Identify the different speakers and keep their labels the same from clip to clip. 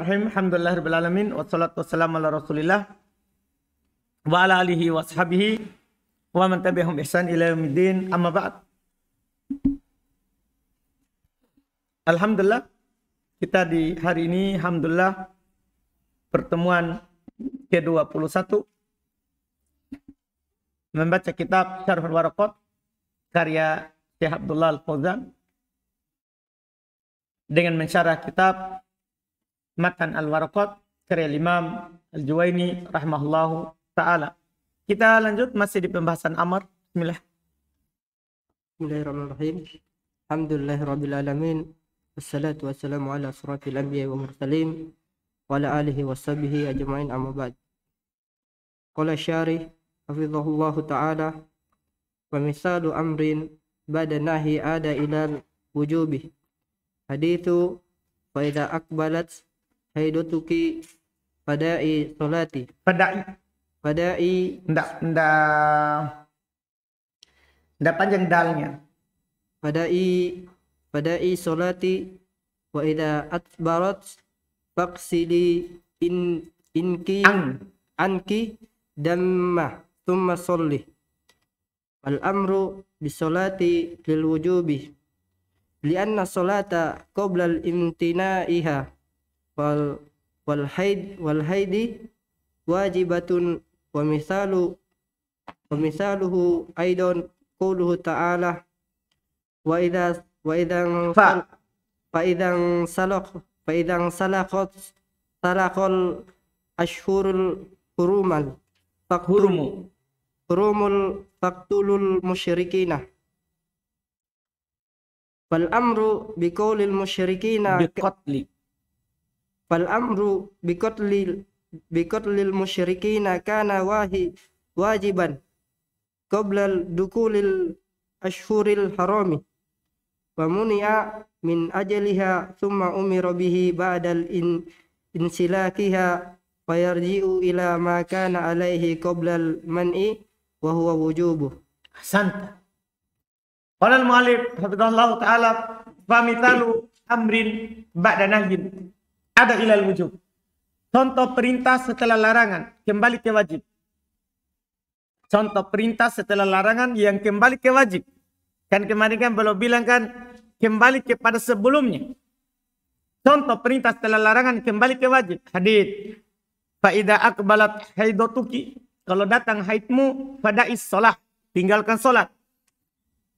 Speaker 1: Bismillahirrahmanirrahim. Wassalatu wassalamu Alhamdulillah. Kita di hari ini, Alhamdulillah. Pertemuan ke-21. Membaca kitab al Warakat. Karya Syekh Abdullah Al-Fawzan. Dengan mensyarah kitab Matan Al-Warqat karya Imam Al-Juwaini rahimahullahu taala.
Speaker 2: Kita lanjut masih di pembahasan amar. Bismillah. Bismillahirrahmanirrahim. Alhamdulillahirabbil alamin. Wassalatu wassalamu ala asrafil anbiya wal mursalin wa ala alihi washabihi ajma'in amma ba'd. Qala syarih hafizahullahu taala wa misalu amrin bada nahi ada ila wujubi. Hadithu fa idza aqbalat i solati solati pada i ndak ndak ndak panjang dalnya pada i pada i solati wa ida atbarat faksili in inki An. anki damma thumma solli al amru di solati lil wujubi li anna salata qabla al imtina'iha wal wal haid wal haidi wajibatun wa misalu wa misaluhu Aidon qulhu ta'ala wa idza wa idza fa fa idza salaq fa idza salaqat salaqal ashhurul hurumal faqhurumu hurumul faktulul musyrikina wal amru biqaulil musyrikina biqatli wal amru biqatlil biqatlil musyrikina kana wahi wajiban qabla dukulil ashhuril harami wa muni'a min ajliha thumma umira bihi ba'dal in insilakiha wa ila ma kana alaihi qabla al man'i wa huwa wujubu ahsanta
Speaker 1: qala al mu'allif hafizahullah ta'ala fa mithalu amrin ba'da nahyin ada ilal wujub. Contoh perintah setelah larangan, kembali ke wajib. Contoh perintah setelah larangan yang kembali ke wajib. Kan kemarin kan belum bilang kan kembali kepada sebelumnya. Contoh perintah setelah larangan kembali ke wajib. Hadid. Faida akbalat haidotuki. Kalau datang haidmu, fada'is sholat. Tinggalkan sholat.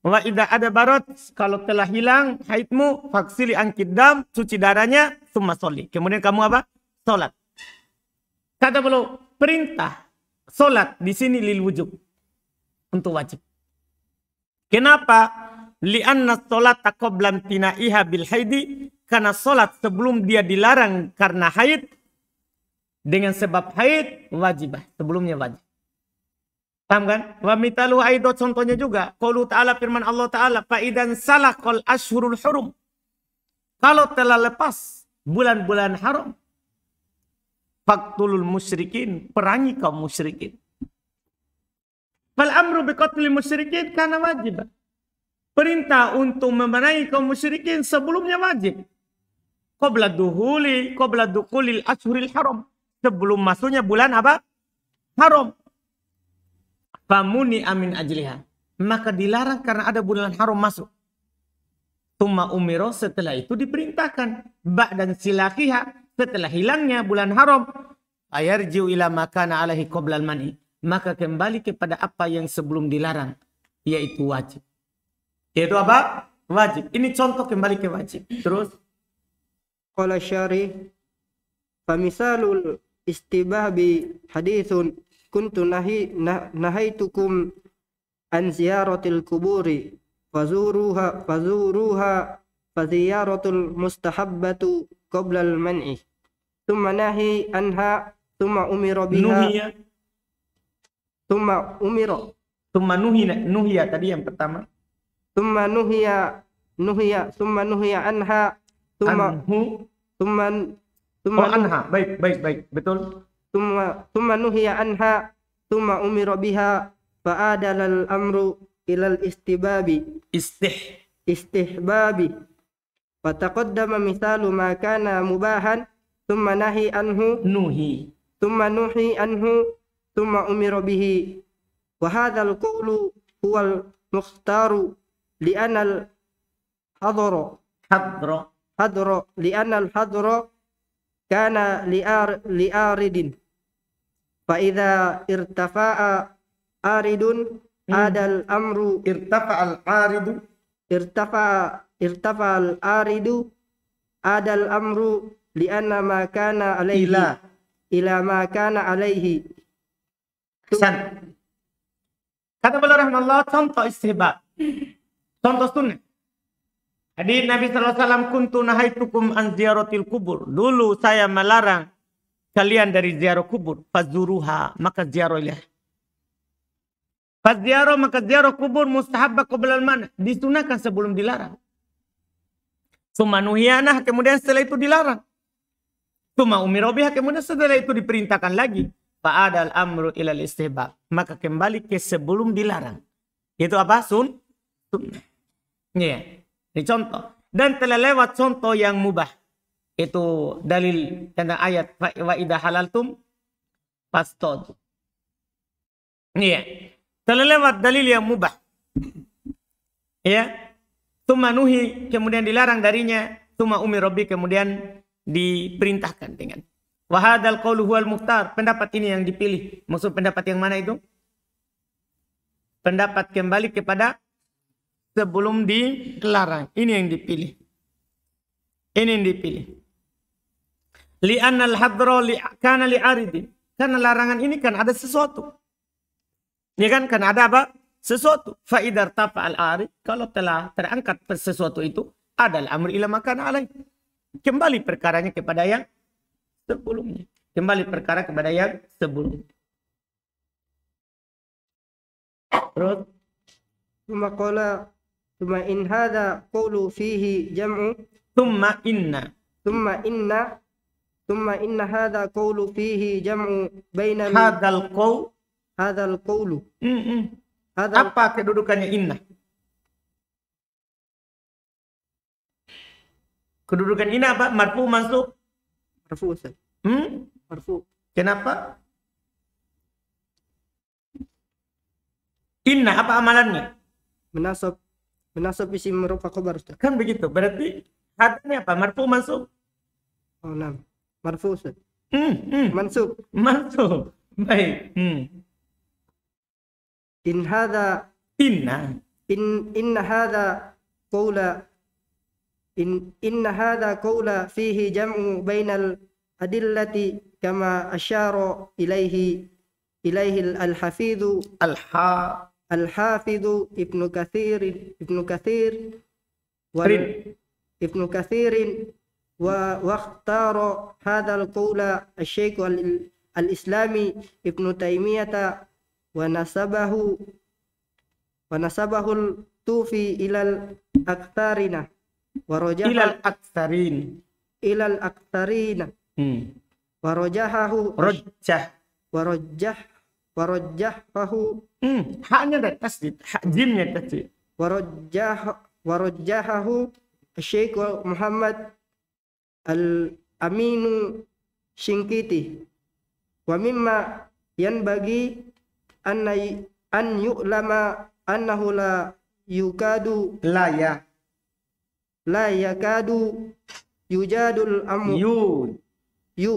Speaker 1: Wa idza ada barat kalau telah hilang haidmu faksili angkit dam cuci darahnya summa soli. Kemudian kamu apa? Salat. Kata beliau perintah salat di sini lil wujub untuk wajib. Kenapa? Li'anna salat qablam tina'iha bil haidi karena salat sebelum dia dilarang karena haid dengan sebab haid wajibah sebelumnya wajib. Paham kan? Wa mitalu aidot contohnya juga. Kalau ta'ala firman Allah ta'ala. Fa'idan salakol ashurul hurum. Kalau telah lepas bulan-bulan haram. Faktulul musyrikin. Perangi kaum musyrikin. Fal amru biqatul musyrikin karena wajib. Perintah untuk memerangi kaum musyrikin sebelumnya wajib. Qobla duhuli, qobla duhulil ashuril haram. Sebelum masuknya bulan apa? Haram famuni amin ajliha. Maka dilarang karena ada bulan haram masuk. Tuma umiro setelah itu diperintahkan. Bak dan silakiha setelah hilangnya bulan haram. Ayarjiu ila makana alaihi qoblal mani. Maka kembali kepada apa yang sebelum dilarang. Yaitu wajib. Yaitu apa?
Speaker 2: Wajib. Ini contoh kembali ke wajib. Terus. Qala syari. Famisalul istibah bi hadithun kuntu nahi nah, nahaitukum an ziyaratil kuburi fazuruha fazuruha faziyaratul mustahabbatu qabla al man'i thumma nahi anha thumma umira biha nuhiya thumma umira thumma nuhiya nuhiya tadi yang pertama thumma nuhiya nuhiya thumma nuhiya anha thumma anhu thumma thumma oh, anha baik baik baik betul thumma thumma nuhiya anha thumma umira biha fa'adala al-amru ila al-istibabi istih istihbabi wa taqaddama mithalu ma kana mubahan thumma nahi anhu nuhi thumma nuhi anhu thumma umira bihi wa hadha al-qawlu huwa al-mukhtaru li anna al-hadra hadra hadra li anna al-hadra kana li'ar li'aridin Faida irtafa'a aridun hmm. adal amru irtafa'al aridu irtafa'a irtafa'al aridu adal amru li'anna ma kana alaihi ila ila ma kana alaihi Hasan kata beliau rahmanallah contoh istihbab contoh sunnah
Speaker 1: Hadis Nabi SAW kuntu nahaitukum an ziyaratil kubur. Dulu saya melarang kalian dari ziarah kubur, fazuruha, maka ziarahilah. Faziarah maka ziarah kubur mustahab qoblal man, disunahkan sebelum dilarang. Sumanuhiyanah kemudian setelah itu dilarang. Suma umirobiha kemudian setelah itu diperintahkan lagi. Fa'adal amru ilal istihbab. Maka kembali ke sebelum dilarang. Itu apa? Sun? Sunnah. Yeah. Ini contoh. Dan telah lewat contoh yang mubah itu dalil tentang ayat wa idha halaltum ini ya Telah lewat dalil yang mubah. ya? Tuma nuhi kemudian dilarang darinya. Tuma umi robi kemudian diperintahkan dengan. Wahadal qawlu huwal muhtar. Pendapat ini yang dipilih. Maksud pendapat yang mana itu? Pendapat kembali kepada sebelum dilarang. Ini yang dipilih. Ini yang dipilih. Li'annal hadro li karena li aridi. Karena larangan ini kan ada sesuatu. Ini ya kan kan ada apa? Sesuatu. Fa'idar tapa al arid. Kalau telah terangkat sesuatu itu. adalah amr ila makan alaih. Kembali perkaranya kepada yang sebelumnya. Kembali perkara kepada yang sebelumnya.
Speaker 2: Terus. Cuma kola. Cuma in hada qulu fihi jam'u. Tumma inna. Tumma inna ثم إن هذا قول فيه جمع بين هذا القول hmm, hmm. هذا القول هذا apa kedudukannya inna
Speaker 1: kedudukan inna apa marfu masuk marfu Ustaz
Speaker 2: hmm? marfu kenapa inna apa amalannya menasab menasab isi merupakan khabar
Speaker 1: kan begitu berarti hatinya apa marfu masuk oh, nah. مرفوع
Speaker 2: منسوب منسوب طيب ان هذا ان ان ان هذا قول ان ان هذا قول فيه جمع بين الادله كما اشار اليه اليه الحفيظ الحا الحافظ ابن كثير ابن كثير ابن كثير واختار هذا القول الشيخ الإسلامي ابن تيمية ونسبه ونسبه الطوفي إلى الأكثرين ورجح إلى الأكثرين إلى الأكثرين ورجحه رجح ورجح ورجحه حقنا ده التسديد حق جيمنا التسديد ورجح ورجحه الشيخ محمد Al-Aminu shinkiti wa mimma bagi an an yu'lama annahu la yukadu la ya la yakadu yujadul amru yu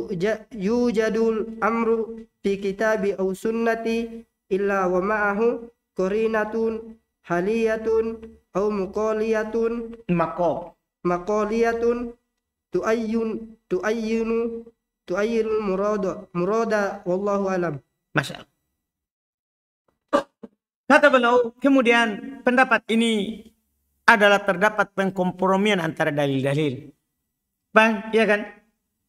Speaker 2: yujadul amru fi kitabi au sunnati illa wa ma'ahu korinatun haliyatun au muqaliyatun maqo maqaliyatun tuayyun tuayyinu tuayyinul murada murada wallahu alam. Masya Kata
Speaker 1: beliau, kemudian pendapat ini adalah terdapat pengkompromian antara dalil-dalil. Bang, iya kan?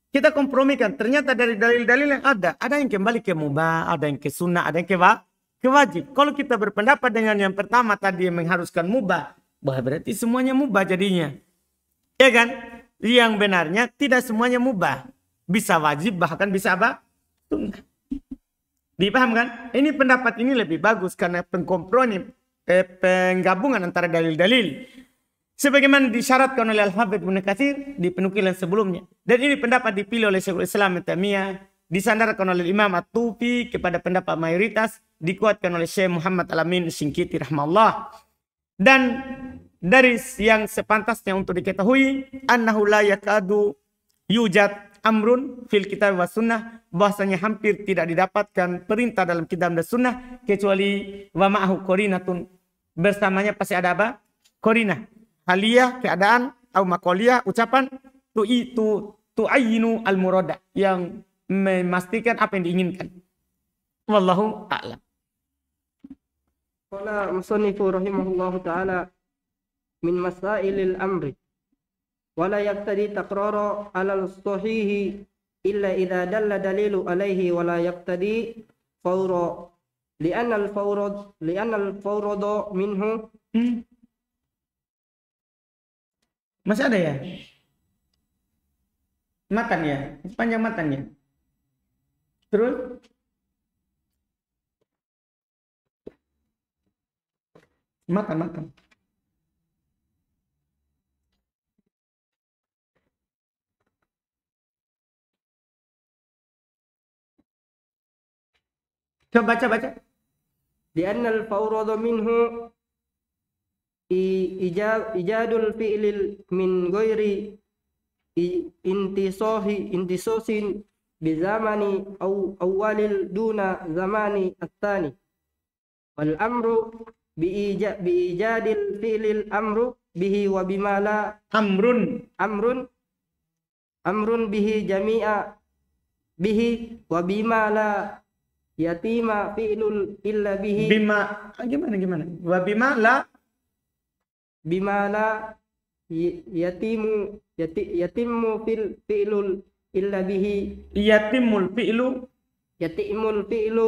Speaker 1: Kita kompromikan. Ternyata dari dalil-dalil yang ada, ada yang kembali ke mubah, ada yang ke sunnah, ada yang ke, wa, ke wajib. Kalau kita berpendapat dengan yang pertama tadi yang mengharuskan mubah, bahwa berarti semuanya mubah jadinya. Iya kan? Yang benarnya tidak semuanya mubah. Bisa wajib bahkan bisa apa? Sunnah. Dipaham kan? Ini pendapat ini lebih bagus karena pengkompromi eh, penggabungan antara dalil-dalil. Sebagaimana disyaratkan oleh Al-Habib Ibn Kathir di penukilan sebelumnya. Dan ini pendapat dipilih oleh Syekhul Islam Tamiyah disandarkan oleh Imam At-Tufi kepada pendapat mayoritas, dikuatkan oleh Syekh Muhammad Alamin Singkiti rahmallah. Dan dari yang sepantasnya untuk diketahui annahu la yakadu yujad amrun fil kitab wa sunnah bahasanya hampir tidak didapatkan perintah dalam kitab dan sunnah kecuali wa ma'ahu korinatun bersamanya pasti ada apa? Korina. haliyah keadaan, au makolia, ucapan tu itu tu ayinu al murada yang memastikan apa yang diinginkan. Wallahu
Speaker 2: a'lam. Qala musannifu rahimahullahu taala min masailil amri wala yaqtadi takrara alal sahihi illa idza dalla dalilu alaihi wala yaqtadi fawra li anna al-fawrad anna al-fawrad minhu hmm. Masih ada ya? Matan ya? Panjang matan
Speaker 1: ya? Terus? Matan, matan.
Speaker 2: Coba baca baca. Li'annal fawradu minhu ijadul fi'lil min ghairi intisohi intisosin zamani au awalil duna zamani attani wal amru bi ijadil fi'lil amru bihi wa bima amrun amrun amrun bihi jami'a bihi wa bima yatima fi'lul illa bihi bima ah, gimana gimana wa bima la bima la yatimu yati, yatimu fil fi'lul illa bihi yatimul fi'lu yatimul fi'lu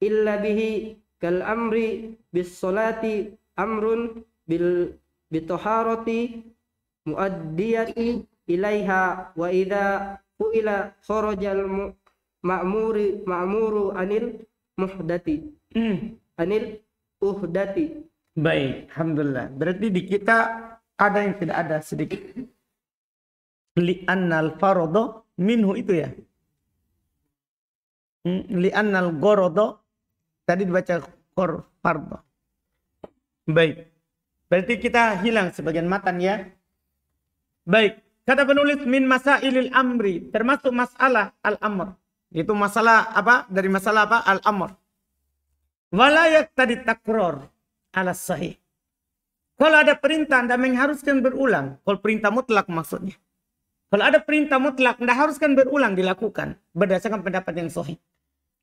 Speaker 2: illa bihi kal amri bis solati amrun bil bitoharati muaddiyati ilaiha wa idha fu'ila kharajal mu ma'muri ma'muru anil muhdati hmm. anil uhdati baik alhamdulillah berarti di kita ada
Speaker 1: yang tidak ada sedikit annal farodo minhu itu ya hmm, annal gorodo tadi dibaca kor fardo baik berarti kita hilang sebagian matan ya baik kata penulis min masailil amri termasuk masalah al amr itu masalah apa? Dari masalah apa? Al-amr. Walayak tadi takror ala sahih. Kalau ada perintah, Anda mengharuskan berulang. Kalau perintah mutlak maksudnya. Kalau ada perintah mutlak, Anda haruskan berulang dilakukan. Berdasarkan pendapat yang sahih.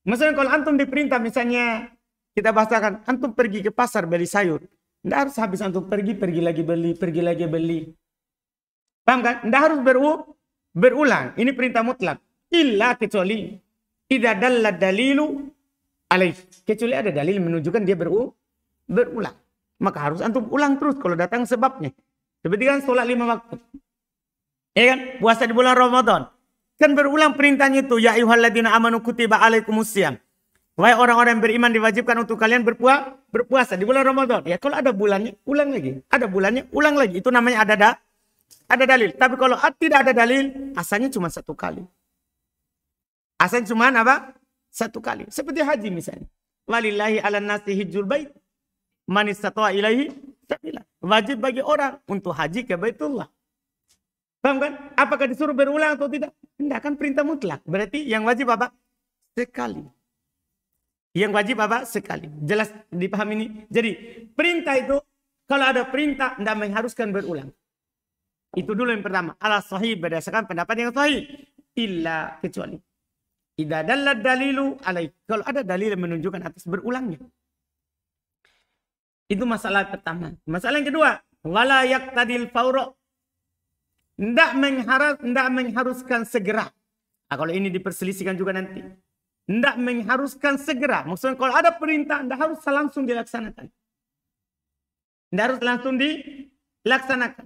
Speaker 1: Maksudnya kalau antum diperintah, misalnya kita bahasakan, antum pergi ke pasar beli sayur. Anda harus habis antum pergi, pergi lagi beli, pergi lagi beli. Paham kan? Anda harus beru berulang. Ini perintah mutlak. Illa kecuali tidak dalla dalilu alaih. Kecuali ada dalil menunjukkan dia beru, berulang. Maka harus antum ulang terus kalau datang sebabnya. Seperti kan sholat lima waktu. Ya kan? Puasa di bulan Ramadan. Kan berulang perintahnya itu. Ya ayuhalladzina amanu kutiba alaikumusiyam. Wahai orang-orang beriman diwajibkan untuk kalian berpuas, berpuasa di bulan Ramadan. Ya kalau ada bulannya, ulang lagi. Ada bulannya, ulang lagi. Itu namanya ada ada dalil. Tapi kalau tidak ada dalil, asalnya cuma satu kali. Asal cuma apa? Satu kali. Seperti haji misalnya. Walillahi ala nasi hijjul bait. Manis satwa ilahi sabila. Wajib bagi orang untuk haji ke Baitullah. Paham kan? Apakah disuruh berulang atau tidak? Tidak kan perintah mutlak. Berarti yang wajib apa? Sekali. Yang wajib apa? Sekali. Jelas dipahami ini? Jadi perintah itu kalau ada perintah tidak mengharuskan berulang. Itu dulu yang pertama. Alas sahih berdasarkan pendapat yang sahih. Illa kecuali. Idza dalilu alaih. Kalau ada dalil yang menunjukkan atas berulangnya. Itu masalah pertama. Masalah yang kedua, wala yaqtadil fawro. Tidak mengharus mengharuskan segera. Nah, kalau ini diperselisihkan juga nanti. tidak mengharuskan segera. Maksudnya kalau ada perintah tidak harus langsung dilaksanakan. Tidak harus langsung dilaksanakan.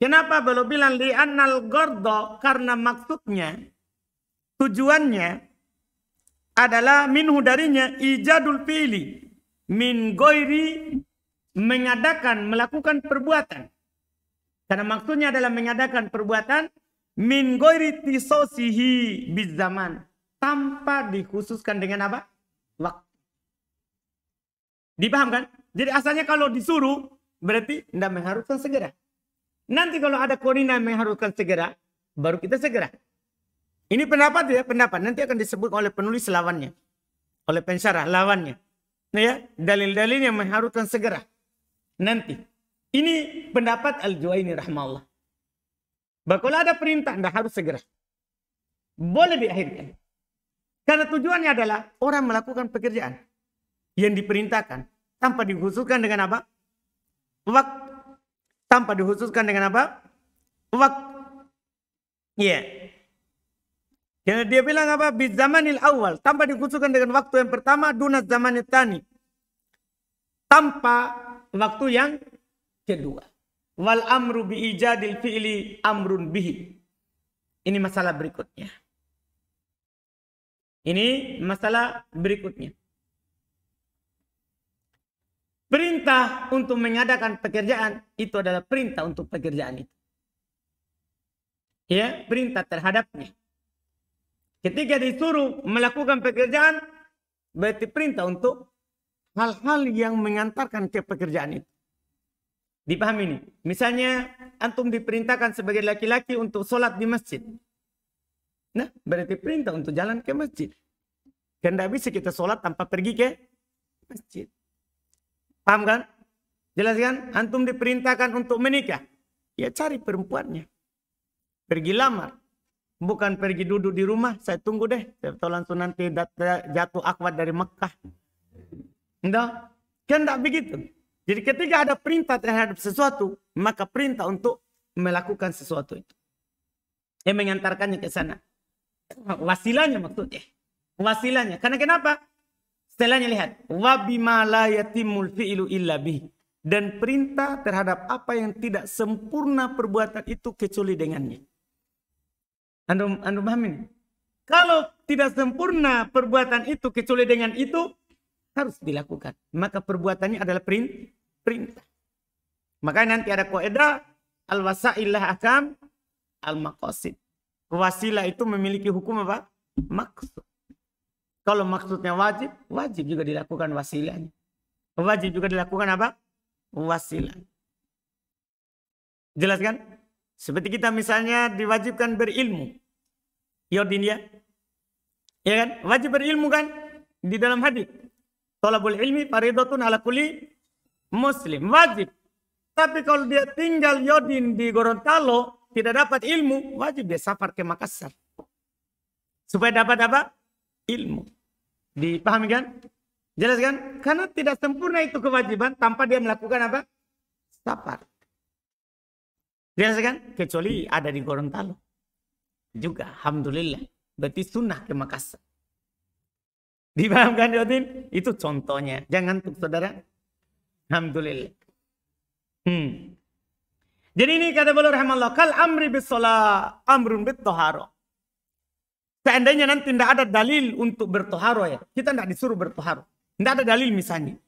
Speaker 1: Kenapa belum bilang li'annal gordo? Karena maksudnya Tujuannya adalah minhu darinya ijadul pili min goiri mengadakan melakukan perbuatan. Karena maksudnya adalah mengadakan perbuatan min goiri tisosihi bizaman tanpa dikhususkan dengan apa? Waktu. Dipahamkan? Jadi asalnya kalau disuruh berarti tidak mengharuskan segera. Nanti kalau ada korina mengharuskan segera, baru kita segera. Ini pendapat ya, pendapat. Nanti akan disebut oleh penulis lawannya. Oleh pensyarah lawannya. Nah ya, dalil-dalil yang mengharuskan segera. Nanti. Ini pendapat Al-Juwaini rahmallah. Bahkan ada perintah, Anda harus segera. Boleh diakhirkan. Karena tujuannya adalah orang melakukan pekerjaan yang diperintahkan tanpa dihususkan dengan apa? Waktu. Tanpa dihususkan dengan apa? Waktu. Ya. Yeah. Karena dia bilang apa? Di zamanil awal. Tanpa dikhususkan dengan waktu yang pertama. Duna zamanil tani. Tanpa waktu yang kedua. Wal amru bi ijadil fi'li amrun bihi. Ini masalah berikutnya. Ini masalah berikutnya. Perintah untuk mengadakan pekerjaan itu adalah perintah untuk pekerjaan itu. Ya, perintah terhadapnya. Ketika disuruh melakukan pekerjaan, berarti perintah untuk hal-hal yang mengantarkan ke pekerjaan itu. Dipahami ini? Misalnya, antum diperintahkan sebagai laki-laki untuk sholat di masjid. Nah, berarti perintah untuk jalan ke masjid. Dan tidak bisa kita sholat tanpa pergi ke masjid. Paham kan? Jelas kan? Antum diperintahkan untuk menikah. Ya cari perempuannya. Pergi lamar bukan pergi duduk di rumah saya tunggu deh tahu langsung nanti jatuh akwat dari Mekah Enggak? kan tidak begitu jadi ketika ada perintah terhadap sesuatu maka perintah untuk melakukan sesuatu itu yang mengantarkannya ke sana wasilanya maksudnya wasilanya karena kenapa setelahnya lihat wabima la yatimul fi'ilu illa bihi dan perintah terhadap apa yang tidak sempurna perbuatan itu kecuali dengannya anda, anda paham Kalau tidak sempurna perbuatan itu kecuali dengan itu harus dilakukan. Maka perbuatannya adalah perintah. maka nanti ada kaidah al-wasailah akam al-maqasid. Wasilah itu memiliki hukum apa? Maksud. Kalau maksudnya wajib, wajib juga dilakukan wasilahnya. Wajib juga dilakukan apa? Wasilah. jelaskan seperti kita misalnya diwajibkan berilmu. Yordin iya, ya. Ya kan? Wajib berilmu kan? Di dalam hadis. Tolabul ilmi faridatun ala kuli muslim. Wajib. Tapi kalau dia tinggal Yordin ya, di Gorontalo, tidak dapat ilmu, wajib dia safar ke Makassar. Supaya dapat apa? Ilmu. Dipahami kan? Jelas kan? Karena tidak sempurna itu kewajiban tanpa dia melakukan apa? Safar. Jelas iya kan? Kecuali ada di Gorontalo. Juga, Alhamdulillah. Berarti sunnah ke Makassar. Dipahamkan Yodin? Itu contohnya. Jangan tuh saudara. Alhamdulillah. Hmm. Jadi ini kata beliau Allah Kal amri sholat, amrun toharo. Seandainya nanti tidak ada dalil untuk bertoharo ya. Kita tidak disuruh bertoharo. Tidak ada dalil misalnya.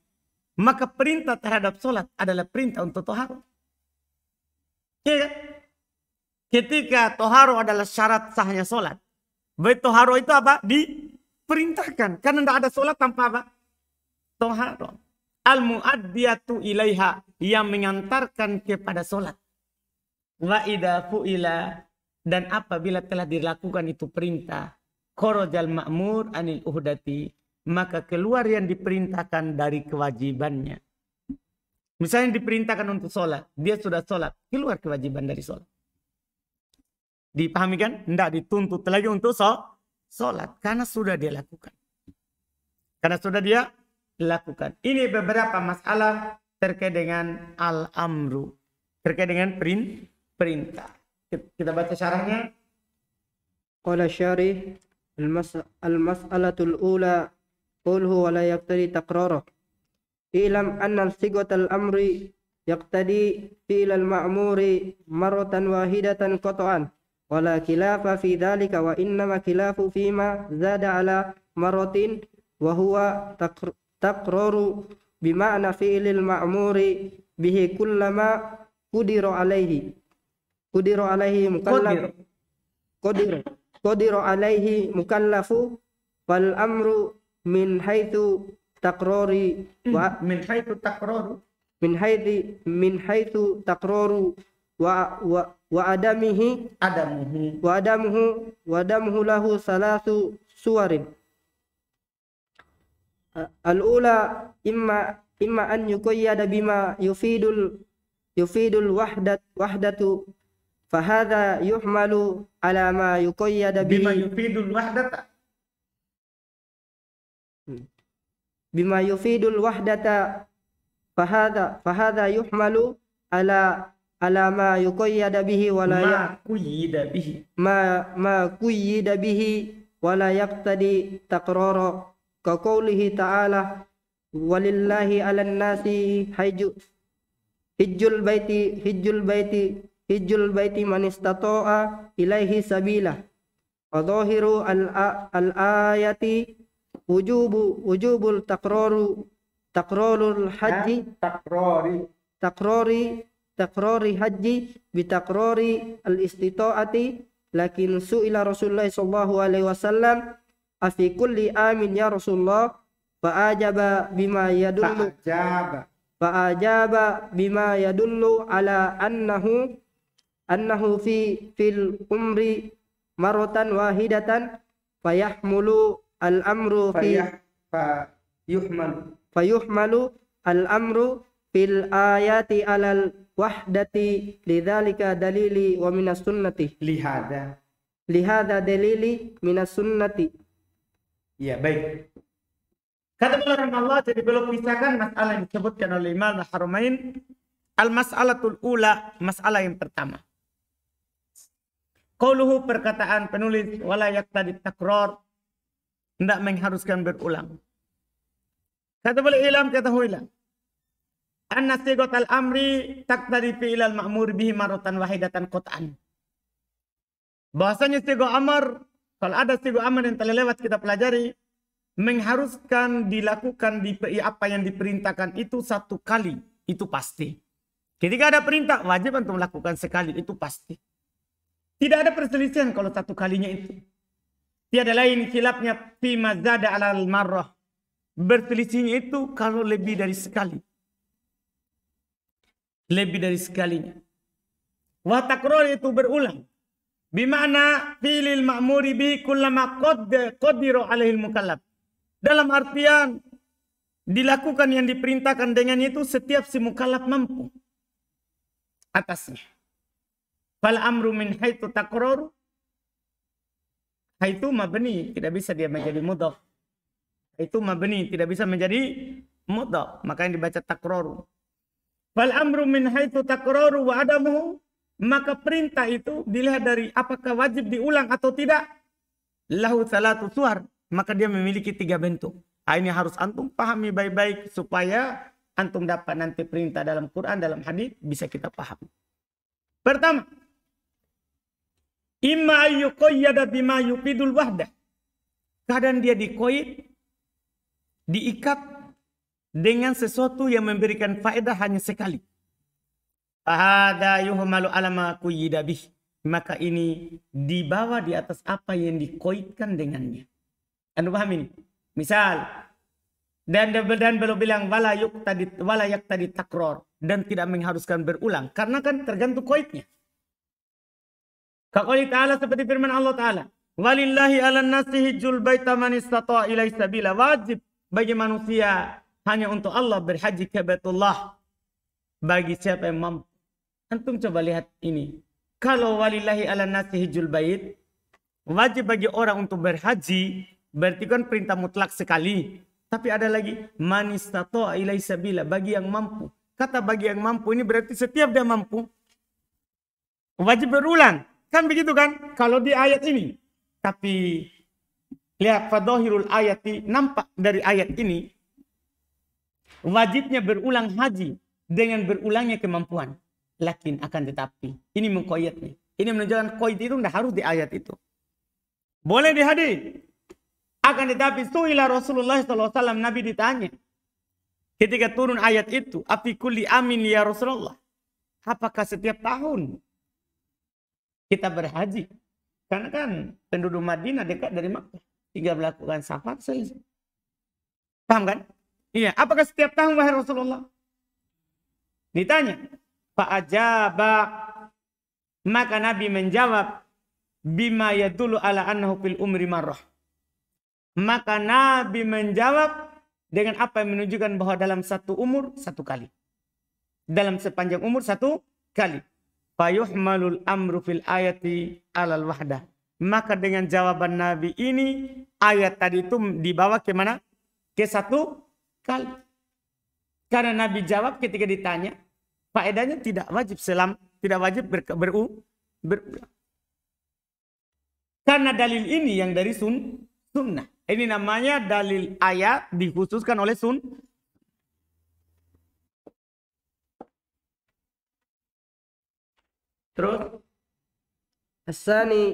Speaker 1: Maka perintah terhadap sholat adalah perintah untuk toharo. Ya Ketika toharo adalah syarat sahnya sholat. Baik toharo itu apa? Diperintahkan. Karena tidak ada sholat tanpa apa? Toharo. Al muaddiyatu ilaiha. Yang mengantarkan kepada sholat. Wa idha fu'ila. Dan apabila telah dilakukan itu perintah. Korojal ma'mur anil uhdati. Maka keluar yang diperintahkan dari kewajibannya Misalnya diperintahkan untuk sholat, dia sudah sholat, keluar kewajiban dari sholat. Dipahami kan? Tidak dituntut lagi untuk sholat, karena sudah dia lakukan. Karena sudah dia lakukan. Ini beberapa masalah terkait dengan al-amru, terkait dengan
Speaker 2: perintah. Kita baca syarahnya. Qala syarih al-mas'alatul ula qulhu wa la yaktari takrarah ilam anna sigotal amri yaqtadi fi'lal ma'muri marratan wahidatan koto'an wala khilafa fi dhalika wa innama khilafu fima zada ala marratin wa huwa taqraru bima'na fi'lil ma'muri bihi kullama kudiro alaihi kudiro alaihi mukallaf kudiro qudira alaihi mukallafu wal amru min haitsu takrori hmm. wa min haitsu takraru min haitsu min haitsu takraru wa wa wa adamihi adamuhu wa adamuhu wa adamuhu lahu salasu suwarin al-ula imma imma an yuqayyada bima yufidul yufidul wahdat wahdatu fa fahadha yuhmalu ala ma yuqayyada bima yufidul wahdata bima yufidul wahdata fahada fahada yuhmalu ala ala ma yuqayyada bihi wa la ma ya-,
Speaker 1: qayyida bihi
Speaker 2: ma ma qayyida bihi wa la yaqtadi taqrara ka qawlihi ta'ala walillahi 'alan nasi hajju hijjul baiti hijjul baiti hijjul baiti man istata'a ilaihi sabila wa dhahiru al, al ayati wujubu wujubul takroru takrorul haji takrori takrori takrori haji bitakrori al istitoati lakin su'ila Rasulullah sallallahu alaihi wasallam afi kulli amin ya Rasulullah fa ajaba bima yadullu ajaba fa ajaba bima yadullu ala annahu annahu fi fil umri maratan wahidatan fayahmulu al-amru fi
Speaker 1: fayuhmalu
Speaker 2: fayuhmalu al-amru fil ayati alal wahdati lidzalika dalili wa minas sunnati lihada lihada dalili minas sunnati
Speaker 1: ya baik
Speaker 2: kata para Allah jadi belum pisahkan
Speaker 1: masalah yang disebutkan oleh Imam al haramain al mas'alatul ula masalah yang pertama luhu perkataan penulis wala yaqtadi takror tidak mengharuskan berulang. Kata boleh ilam, kata huilah. Anna al amri tadi fi'ilal ma'mur bihi marotan wahidatan kotan Bahasanya sigo amar, kalau ada sigo amar yang telah lewat kita pelajari, mengharuskan dilakukan di apa yang diperintahkan itu satu kali, itu pasti. Ketika ada perintah, wajib untuk melakukan sekali, itu pasti. Tidak ada perselisihan kalau satu kalinya itu. Tiada lain khilafnya fi mazada alal marrah. Berselisihnya itu kalau lebih dari sekali. Lebih dari sekalinya. Wa takror itu berulang. Bimana filil ma'muri bi kullama qadiru alaihil mukallaf. Dalam artian dilakukan yang diperintahkan dengan itu setiap si mukallaf mampu atasnya. Fal amru min haitu takror Haitu mabni tidak bisa dia menjadi mudah. Itu mabni tidak bisa menjadi mudah. maka yang dibaca takroru. fal amru min haitu takroru wa adamu maka perintah itu dilihat dari apakah wajib diulang atau tidak. Lahu salatu suar, maka dia memiliki tiga bentuk. Ah, ini harus antum pahami baik-baik supaya antum dapat nanti perintah dalam Quran, dalam hadis bisa kita pahami Pertama, Imma yuqayyada bima yuqidul wahdah. Kadang dia dikoid, diikat dengan sesuatu yang memberikan faedah hanya sekali. Fahada yuhmalu alama kuyida bih. Maka ini dibawa di atas apa yang dikoitkan dengannya. Anda paham ini? Misal, dan dan belum bilang wala yuk tadi wala yak tadi takror dan tidak mengharuskan berulang karena kan tergantung koitnya. Kaqali ta'ala seperti firman Allah Ta'ala. Walillahi ala nasi hijjul baita man istata ilai sabila. Wajib bagi manusia hanya untuk Allah berhaji ke Baitullah. Bagi siapa yang mampu. Antum coba lihat ini. Kalau walillahi ala nasi hijjul bait. Wajib bagi orang untuk berhaji. Berarti kan perintah mutlak sekali. Tapi ada lagi. Man istata ilai sabila. Bagi yang mampu. Kata bagi yang mampu ini berarti setiap dia mampu. Wajib berulang. Kan begitu kan? Kalau di ayat ini. Tapi lihat fadohirul ayati nampak dari ayat ini wajibnya berulang haji dengan berulangnya kemampuan. Lakin akan tetapi ini mengkoyatnya. Ini menunjukkan koyat itu tidak harus di ayat itu. Boleh di hadis. Akan tetapi suila Rasulullah SAW Nabi ditanya ketika turun ayat itu, afikuli amin ya Rasulullah. Apakah setiap tahun kita berhaji. Karena kan penduduk Madinah dekat dari Makkah. Tinggal melakukan safar saja. Paham kan? Iya. Apakah setiap tahun wahai Rasulullah? Ditanya. Pak Ajaba. Maka Nabi menjawab. Bima yadulu ala annahu fil umri marrah. Maka Nabi menjawab dengan apa yang menunjukkan bahwa dalam satu umur satu kali. Dalam sepanjang umur satu kali fayuhmalul amru fil ayati alal wahdah. Maka dengan jawaban Nabi ini ayat tadi itu dibawa ke mana? Ke satu kali. Karena Nabi jawab ketika ditanya, faedahnya tidak wajib selam, tidak wajib ber, ber, ber, Karena dalil ini yang dari sun, sunnah. Ini namanya dalil ayat dikhususkan oleh sun,
Speaker 2: terus asani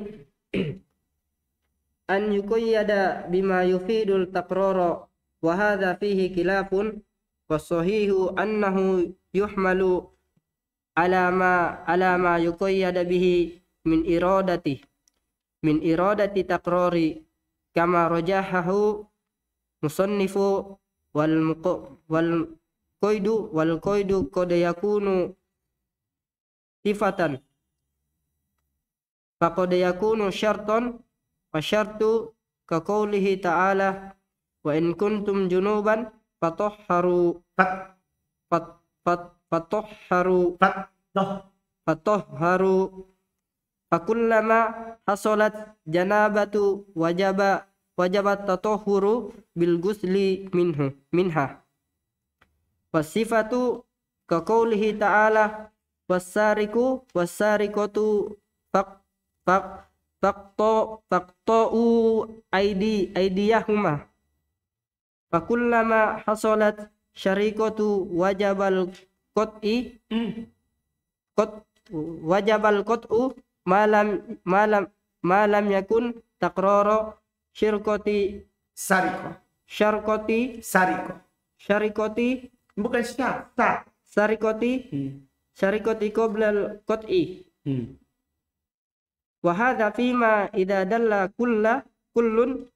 Speaker 2: an yuqayyada bima yufidul takroro wa hadha fihi khilafun wasahihu annahu yuhmalu ala ma ala ma yuqayyada bihi min iradati min iradati takrori kama rajahahu musannifu wal wal qaidu wal qaidu qad yakunu sifatan faqad yakunu syarton wa syartu ka qawlihi ta'ala wa in kuntum junuban fatahharu fat fat fat fatahharu fatah fatahharu fakullama hasolat janabatu wajaba wajabat tatahhuru bil gusli minhu minha wasifatu ka qawlihi ta'ala pasariku pasarikotu faq tak id id aidi Pakul fakullama hasolat syarikatu wajabal qat'i kot wajabal qat'u malam malam malam yakun takroro syarikoti sariko syarikoti sariko syarikoti bukan syar sarikoti hmm. syarikoti qoblal qat'i hmm wa hadza fima ida dala kulla kullun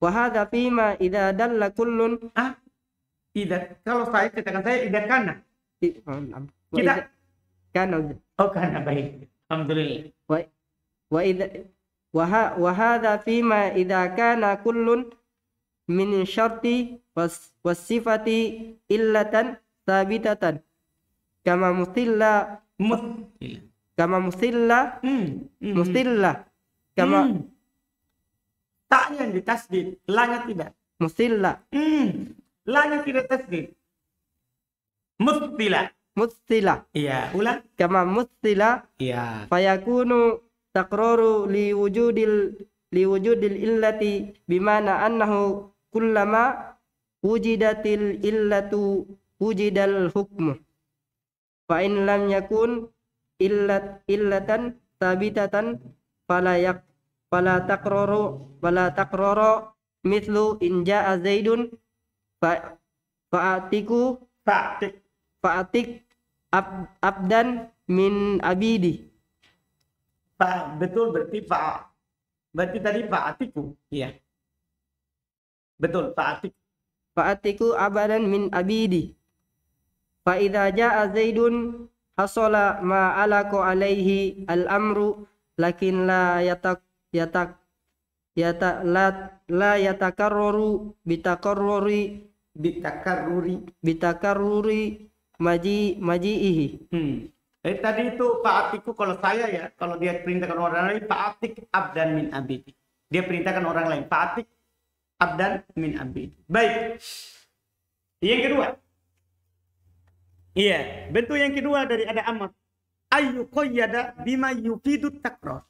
Speaker 2: wa hadza fima ida dala kullun ah kalau saya katakan saya idza kana oh, kita kana oh kana baik alhamdulillah wa wa idza wa fima ida kana kullun min syarti was, wasifati illatan sabitatan kama kama musilla mm. hmm. musilla hmm. kama hmm. taknya di tasdid lanya tidak musilla mm. lanya tidak tasdid mustila mustila iya ulang kama mustila iya fayakunu takraru li wujudil li wujudil illati bimana annahu kullama wujidatil illatu wujidal hukmu fa in lam yakun illat illatan tabitatan fala yak fala takroro fala takroro mithlu in jaa zaidun fa faatiku faatik faatik ab, abdan min
Speaker 1: abidi fa betul berarti fa berarti tadi faatiku
Speaker 2: iya betul faatik faatiku abadan min abidi fa idza jaa zaidun Hasola ma alako alaihi al-amru lakin la yatak yatak yatak la, la yatakarraru bitakarruri bitakarruri bitakarruri maji ihi hmm. Eh, tadi itu Pak
Speaker 1: Atiku kalau saya ya, kalau dia perintahkan orang lain, Pak Atik abdan min abi Dia perintahkan orang lain, Pak Atik abdan min abi Baik. Yang kedua, Iya, bentuk yang kedua dari ada amar. Ayu koyada bima yufidu takro.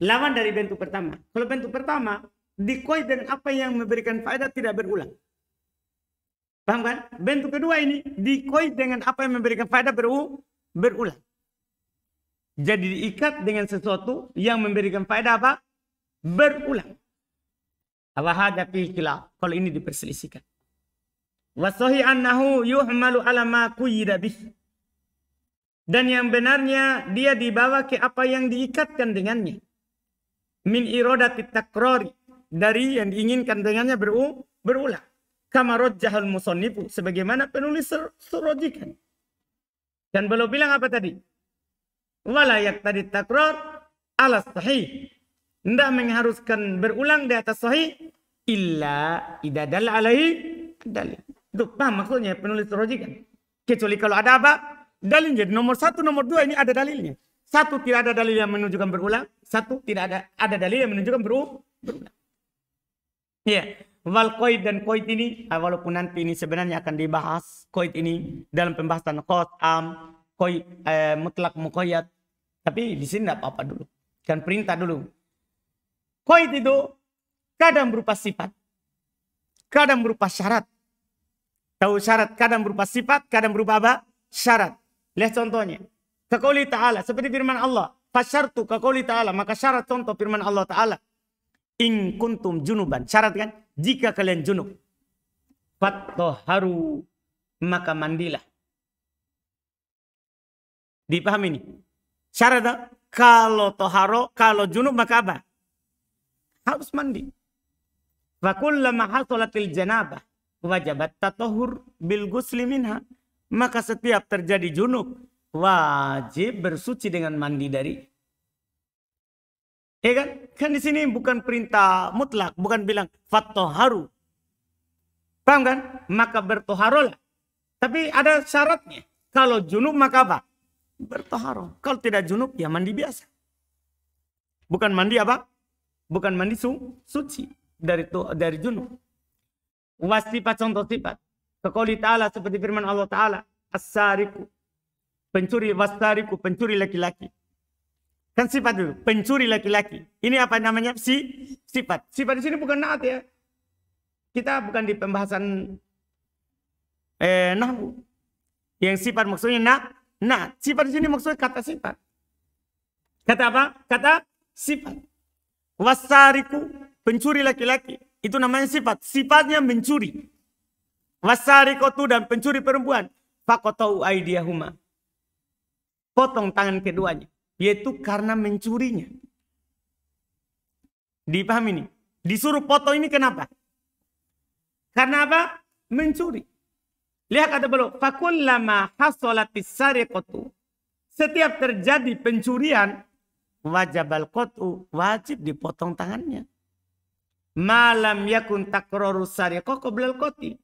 Speaker 1: Lawan dari bentuk pertama. Kalau bentuk pertama, dikoi dan apa yang memberikan faedah tidak berulang. Paham kan? Bentuk kedua ini dikoi dengan apa yang memberikan faedah beru berulang. Jadi diikat dengan sesuatu yang memberikan faedah apa? Berulang. Apa hadapi Kalau ini diperselisihkan. Wasohi annahu yuhmalu ala ma Dan yang benarnya dia dibawa ke apa yang diikatkan dengannya. Min irodati takrori. Dari yang diinginkan dengannya beru, berulang. Kamarot jahal musonifu. Sebagaimana penulis serojikan. Dan belum bilang apa tadi? Walayak tadi takror ala sahih. Tidak mengharuskan berulang di atas sahih. Illa idadal alaih dalil itu paham maksudnya penulis roji kan? Kecuali kalau ada apa? Dalilnya. Nomor satu, nomor dua ini ada dalilnya. Satu tidak ada dalil yang menunjukkan berulang. Satu tidak ada ada dalil yang menunjukkan berulang. ya Wal koid dan koid ini, ah, walaupun nanti ini sebenarnya akan dibahas koid ini dalam pembahasan khot, am, koid, eh, mutlak mukoyat. Tapi di sini tidak apa-apa dulu. Dan perintah dulu. Koid itu kadang berupa sifat, kadang berupa syarat, Tahu syarat kadang berupa sifat, kadang berupa apa? Syarat. Lihat contohnya. kekuli ta'ala, seperti firman Allah. Fasyartu kekuli ta'ala, maka syarat contoh firman Allah ta'ala. In kuntum junuban. Syarat kan? Jika kalian junub. Fattoharu. Maka mandilah. Dipahami ini? Syarat Kalau toharo, kalau junub maka apa? Harus mandi. Fakullama hasolatil janabah wajabat tatohur bil gusliminha Maka setiap terjadi junub wajib bersuci dengan mandi dari Ya kan? Kan di sini bukan perintah mutlak, bukan bilang fatoharu. Paham kan? Maka bertoharolah. Tapi ada syaratnya. Kalau junub maka apa? Bertoharo. Kalau tidak junub ya mandi biasa. Bukan mandi apa? Bukan mandi su suci dari to dari junub sifat contoh sifat. Kekoli ta'ala seperti firman Allah ta'ala. asariku Pencuri wasariku. Pencuri laki-laki. Kan sifat itu. Pencuri laki-laki. Ini apa namanya? Si, sifat. Sifat di sini bukan naat ya. Kita bukan di pembahasan eh, nahu. Yang sifat maksudnya na, na. Sifat di sini maksudnya kata sifat. Kata apa? Kata sifat. Wasariku. Pencuri laki-laki itu namanya sifat. Sifatnya mencuri. Wasarikotu dan pencuri perempuan. Fakotau aidiyahuma. Potong tangan keduanya. Yaitu karena mencurinya. Dipahami ini? Disuruh potong ini kenapa? Karena apa? Mencuri. Lihat kata beliau, fakullama hasolatis kotu. Setiap terjadi pencurian, wajabal kotu wajib dipotong tangannya. Malam yakun takroru sariqah qoblal qati.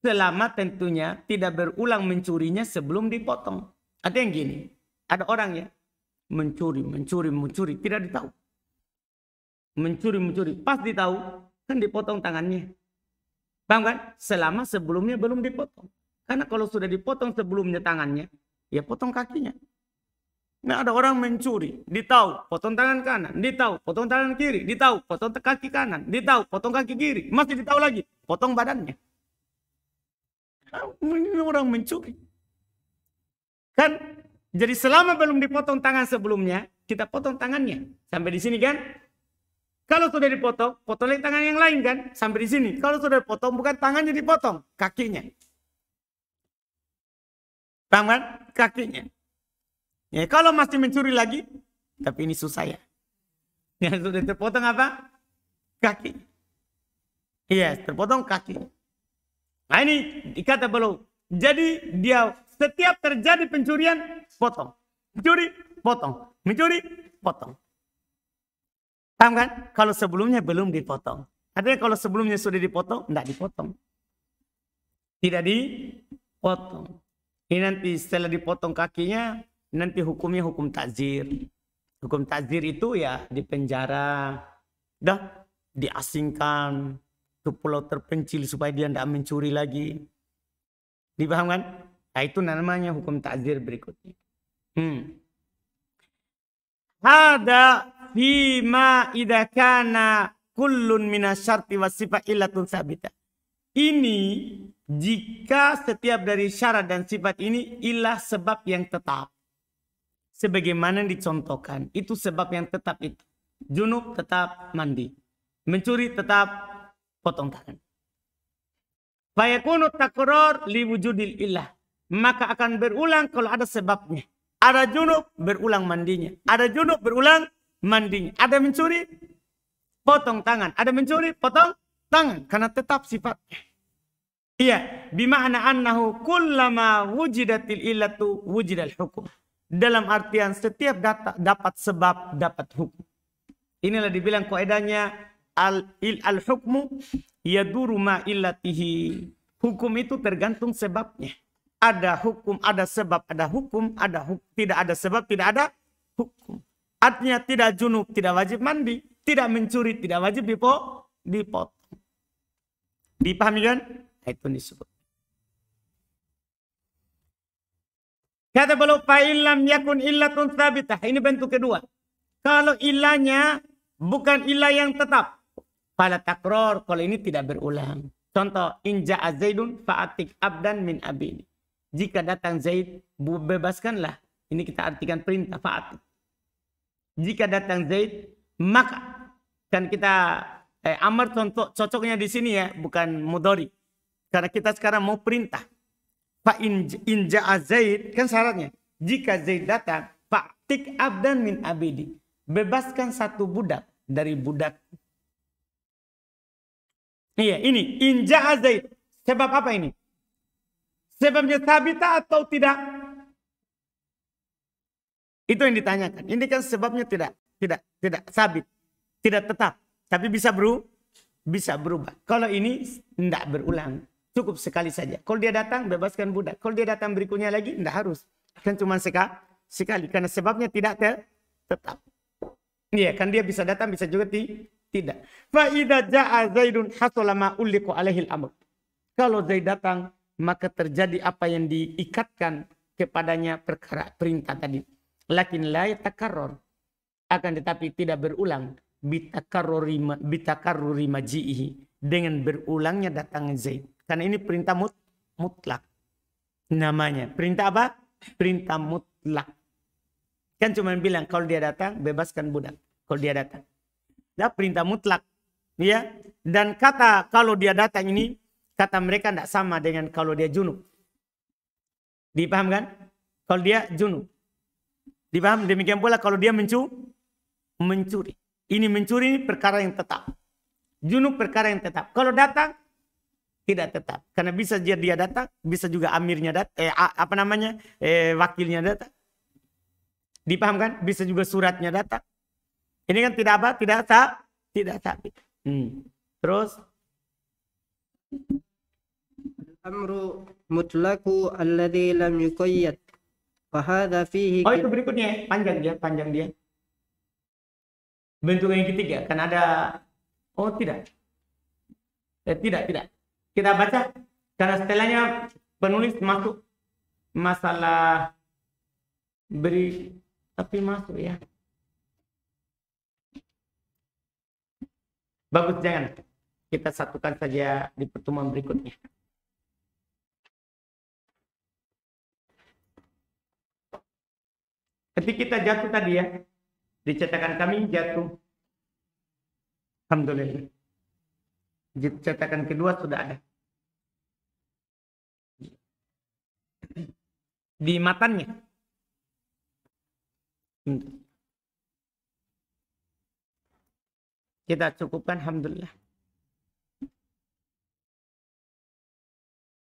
Speaker 1: Selama tentunya tidak berulang mencurinya sebelum dipotong. Ada yang gini. Ada orang ya. Mencuri, mencuri, mencuri. Tidak ditahu. Mencuri, mencuri. Pas ditahu. Kan dipotong tangannya. Paham kan? Selama sebelumnya belum dipotong. Karena kalau sudah dipotong sebelumnya tangannya. Ya potong kakinya. Nah ada orang mencuri, ditahu potong tangan kanan, ditahu potong tangan kiri, ditahu potong kaki kanan, ditahu potong kaki kiri, masih ditahu lagi, potong badannya. Nah, ini orang mencuri. Kan jadi selama belum dipotong tangan sebelumnya, kita potong tangannya. Sampai di sini kan? Kalau sudah dipotong, potong lagi tangan yang lain kan? Sampai di sini. Kalau sudah dipotong, bukan tangannya dipotong, kakinya. tangan, Kakinya. Ya, kalau masih mencuri lagi, tapi ini susah ya. Ya, sudah terpotong apa? Kaki. Iya, yes, terpotong kaki. Nah ini dikata belum. Jadi dia setiap terjadi pencurian, potong. Mencuri, potong. Mencuri, potong. Paham kan? Kalau sebelumnya belum dipotong. Artinya kalau sebelumnya sudah dipotong, tidak dipotong. Tidak dipotong. Ini nanti setelah dipotong kakinya, nanti hukumnya hukum takzir hukum takzir itu ya di penjara dah diasingkan ke pulau terpencil supaya dia tidak mencuri lagi dipaham kan? nah, itu namanya hukum takzir berikutnya hmm. Hada fima idakana kullun minasyarti wasifat illatun sabita. Ini jika setiap dari syarat dan sifat ini ilah sebab yang tetap sebagaimana dicontohkan. Itu sebab yang tetap itu. Junub tetap mandi. Mencuri tetap potong tangan. Fayakunu takror wujudil ilah Maka akan berulang kalau ada sebabnya. Ada junub berulang mandinya. Ada junub berulang mandinya. Ada mencuri potong tangan. Ada mencuri potong tangan. Karena tetap sifatnya. Iya, bima'na annahu kullama wujidatil illatu wujidal hukum. Dalam artian setiap data dapat sebab, dapat hukum. Inilah dibilang kaidahnya al il al hukmu yaduru ma illatihi. Hukum itu tergantung sebabnya. Ada hukum, ada sebab, ada hukum, ada huk tidak ada sebab, tidak ada hukum. Artinya tidak junub, tidak wajib mandi, tidak mencuri, tidak wajib dipot dipot Dipahami kan? Nah, itu disebut. Kata beliau fa'ilam yakun illatun sabitah. Ini bentuk kedua. Kalau ilahnya bukan ilah yang tetap. Pala takror. Kalau ini tidak berulang. Contoh. Inja azaidun fa'atik abdan min abini. Jika datang Zaid, bebaskanlah. Ini kita artikan perintah fa'atik. Jika datang Zaid, maka. Kan kita eh, amar contoh cocoknya di sini ya. Bukan mudori. Karena kita sekarang mau perintah Pak inja, Zaid kan syaratnya jika Zaid datang Pak tik abdan min abidi bebaskan satu budak dari budak iya ini inja Zaid sebab apa ini sebabnya sabita atau tidak itu yang ditanyakan ini kan sebabnya tidak tidak tidak sabit tidak tetap tapi bisa berubah bisa berubah kalau ini tidak berulang Cukup sekali saja. Kalau dia datang, bebaskan budak. Kalau dia datang berikutnya lagi, tidak harus. Kan cuma sekali. Sekali. Karena sebabnya tidak ter tetap. Iya, kan dia bisa datang, bisa juga ti tidak. Fa'idha ja'a Zaidun hasolama uliku alaihil amr. Kalau Zaid datang, maka terjadi apa yang diikatkan kepadanya perkara perintah tadi. Lakin la takaror akan tetapi tidak berulang Bitakarrori, bitakarruri majihi dengan berulangnya datang Zaid. Karena ini perintah mut, mutlak. Namanya. Perintah apa? Perintah mutlak. Kan cuma bilang kalau dia datang bebaskan budak. Kalau dia datang. Nah, perintah mutlak. Ya. Dan kata kalau dia datang ini kata mereka tidak sama dengan kalau dia junub. Dipaham kan? Kalau dia junub. Dipaham? Demikian pula kalau dia mencu mencuri. Ini mencuri perkara yang tetap. Junub perkara yang tetap. Kalau datang tidak tetap karena bisa dia dia datang bisa juga amirnya datang eh, apa namanya eh, wakilnya datang dipahamkan bisa juga suratnya datang ini kan tidak apa tidak tetap tidak tetap
Speaker 2: hmm. terus amru mutlaku alladhi lam yuqayyad fahadha fihi oh itu berikutnya panjang dia panjang dia
Speaker 1: bentuk yang ketiga kan ada oh tidak eh, tidak tidak kita baca karena setelahnya penulis masuk masalah beri tapi masuk ya bagus jangan kita satukan saja di pertemuan berikutnya ketika kita jatuh tadi ya dicetakan kami jatuh Alhamdulillah cetakan kedua sudah ada di matanya kita cukupkan alhamdulillah